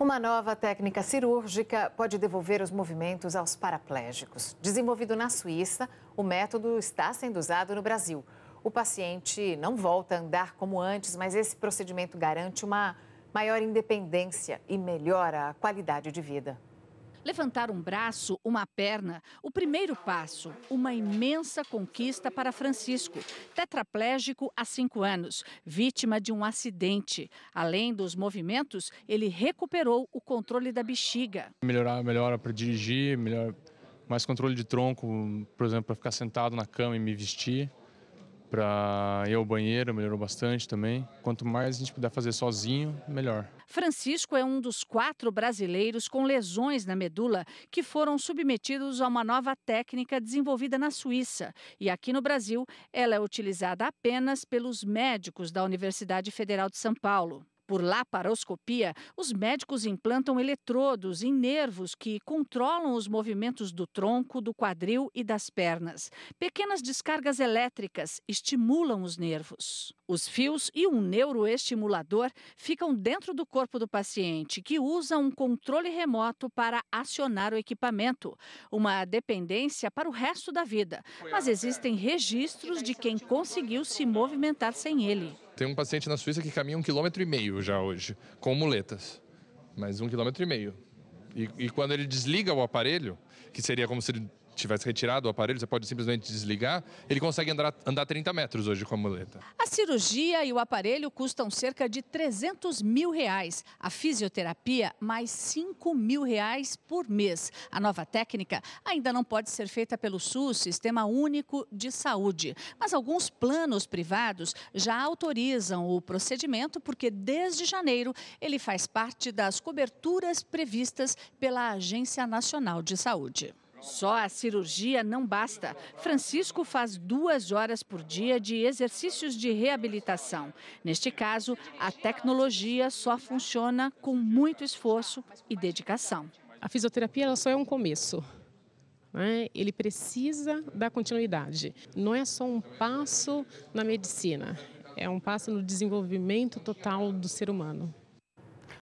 Uma nova técnica cirúrgica pode devolver os movimentos aos paraplégicos. Desenvolvido na Suíça, o método está sendo usado no Brasil. O paciente não volta a andar como antes, mas esse procedimento garante uma maior independência e melhora a qualidade de vida. Levantar um braço, uma perna, o primeiro passo, uma imensa conquista para Francisco, tetraplégico há cinco anos, vítima de um acidente. Além dos movimentos, ele recuperou o controle da bexiga. Melhorar, melhora para dirigir, melhor, mais controle de tronco, por exemplo, para ficar sentado na cama e me vestir para ir ao banheiro melhorou bastante também. Quanto mais a gente puder fazer sozinho, melhor. Francisco é um dos quatro brasileiros com lesões na medula que foram submetidos a uma nova técnica desenvolvida na Suíça. E aqui no Brasil, ela é utilizada apenas pelos médicos da Universidade Federal de São Paulo. Por laparoscopia, os médicos implantam eletrodos em nervos que controlam os movimentos do tronco, do quadril e das pernas. Pequenas descargas elétricas estimulam os nervos. Os fios e um neuroestimulador ficam dentro do corpo do paciente, que usa um controle remoto para acionar o equipamento. Uma dependência para o resto da vida. Mas existem registros de quem conseguiu se movimentar sem ele. Tem um paciente na Suíça que caminha um quilômetro e meio já hoje, com muletas. Mas um quilômetro e meio. E, e quando ele desliga o aparelho, que seria como se ele tivesse retirado o aparelho, você pode simplesmente desligar, ele consegue andar, andar 30 metros hoje com a muleta. A cirurgia e o aparelho custam cerca de 300 mil reais. A fisioterapia, mais 5 mil reais por mês. A nova técnica ainda não pode ser feita pelo SUS, Sistema Único de Saúde. Mas alguns planos privados já autorizam o procedimento, porque desde janeiro ele faz parte das coberturas previstas pela Agência Nacional de Saúde. Só a cirurgia não basta. Francisco faz duas horas por dia de exercícios de reabilitação. Neste caso, a tecnologia só funciona com muito esforço e dedicação. A fisioterapia ela só é um começo. Né? Ele precisa da continuidade. Não é só um passo na medicina, é um passo no desenvolvimento total do ser humano.